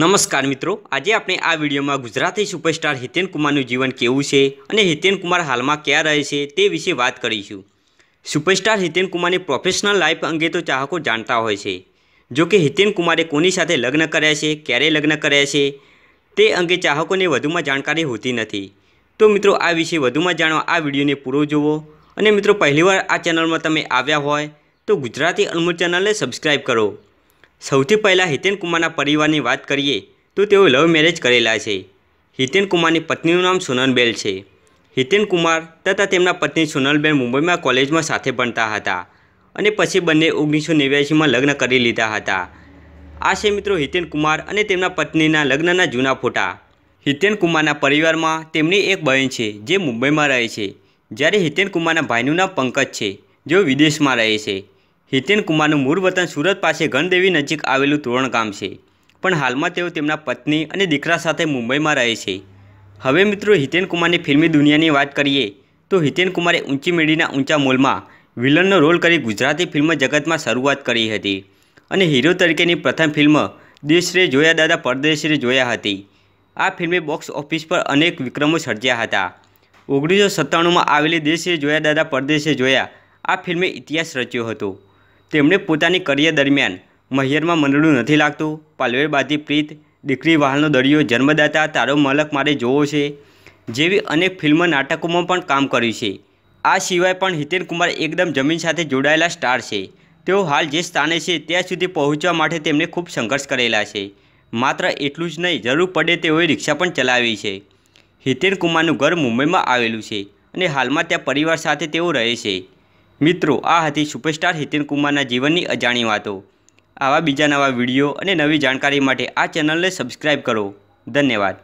નમસ્કાર મિત્રો આજે આપણે આ વિડીયોમાં ગુજરાતી સુપરસ્ટાર હિતેન કુમારનું જીવન કેવું છે અને હિતેન કુમાર હાલમાં ક્યાં રહે છે તે વિશે વાત કરીશું સુપરસ્ટાર હિતેન કુમારની પ્રોફેશનલ લાઈફ અંગે તો ચાહકો જાણતા હોય છે જો કે હિતેન કુમારે કોની સાથે લગ્ન કર્યા છે ક્યારે લગ્ન કર્યા છે તે અંગે ચાહકોને વધુમાં જાણકારી હોતી નથી તો મિત્રો આ વિશે વધુમાં જાણવા આ વિડીયોને પૂરો જુઓ અને મિત્રો પહેલીવાર આ ચેનલમાં તમે આવ્યા હોય તો ગુજરાતી અનમોલ ચેનલને સબસ્ક્રાઈબ કરો સૌથી પહેલાં હિતેન કુમારના પરિવારની વાત કરીએ તો તેઓ લવ મેરેજ કરેલા છે હિતેન કુમારની પત્નીનું નામ સોનલબેન છે હિતેન કુમાર તથા તેમના પત્ની સોનલબેન મુંબઈમાં કોલેજમાં સાથે ભણતા હતા અને પછી બંને ઓગણીસો નેવ્યાસીમાં લગ્ન કરી લીધા હતા આ છે મિત્રો હિતેન કુમાર અને તેમના પત્નીના લગ્નના જૂના ફોટા હિતેન કુમારના પરિવારમાં તેમની એક બહેન છે જે મુંબઈમાં રહે છે જ્યારે હિતેન કુમારના ભાઈનું નામ પંકજ છે જેઓ વિદેશમાં રહે છે હિતેનકુમારનું કુમારનું મૂળ વતન સુરત પાસે ગણદેવી નજીક આવેલું તોરણ ગામ છે પણ હાલમાં તેઓ તેમના પત્ની અને દીકરા સાથે મુંબઈમાં રહે છે હવે મિત્રો હિતેનકુમારની ફિલ્મી દુનિયાની વાત કરીએ તો હિતેનકુમારે ઊંચી મેળીના ઊંચા મોલમાં વિલનનો રોલ કરી ગુજરાતી ફિલ્મ જગતમાં શરૂઆત કરી હતી અને હીરો તરીકેની પ્રથમ ફિલ્મ દેશ જોયા દાદા પરદેશરે જોયા હતી આ ફિલ્મે બોક્સ ઓફિસ પર અનેક વિક્રમો સર્જ્યા હતા ઓગણીસો સત્તાણુંમાં આવેલી દેશ જોયા દાદા પરદેશે જોયા આ ફિલ્મે ઇતિહાસ રચ્યો હતો તેમણે પોતાની કરિયર દરમિયાન મહિયરમાં મંડળું નથી લાગતું પાલવેર પાલવેરબાદી પ્રીત દીકરી વાહનનો દરિયો જન્મદાતા તારો મલક મારે જોવો છે જેવી અનેક ફિલ્મ નાટકોમાં પણ કામ કર્યું છે આ સિવાય પણ હિતેન કુમાર એકદમ જમીન સાથે જોડાયેલા સ્ટાર છે તેઓ હાલ જે સ્થાને છે ત્યાં સુધી પહોંચવા માટે તેમણે ખૂબ સંઘર્ષ કરેલા છે માત્ર એટલું જ નહીં જરૂર પડે તેઓએ રિક્ષા પણ ચલાવી છે હિતેન કુમારનું ઘર મુંબઈમાં આવેલું છે અને હાલમાં ત્યાં પરિવાર સાથે તેઓ રહે છે મિત્રો આ હતી સુપરસ્ટાર હિતેન કુમારના જીવનની અજાણી વાતો આવા બીજા નવા વિડીયો અને નવી જાણકારી માટે આ ચેનલને સબસ્ક્રાઈબ કરો ધન્યવાદ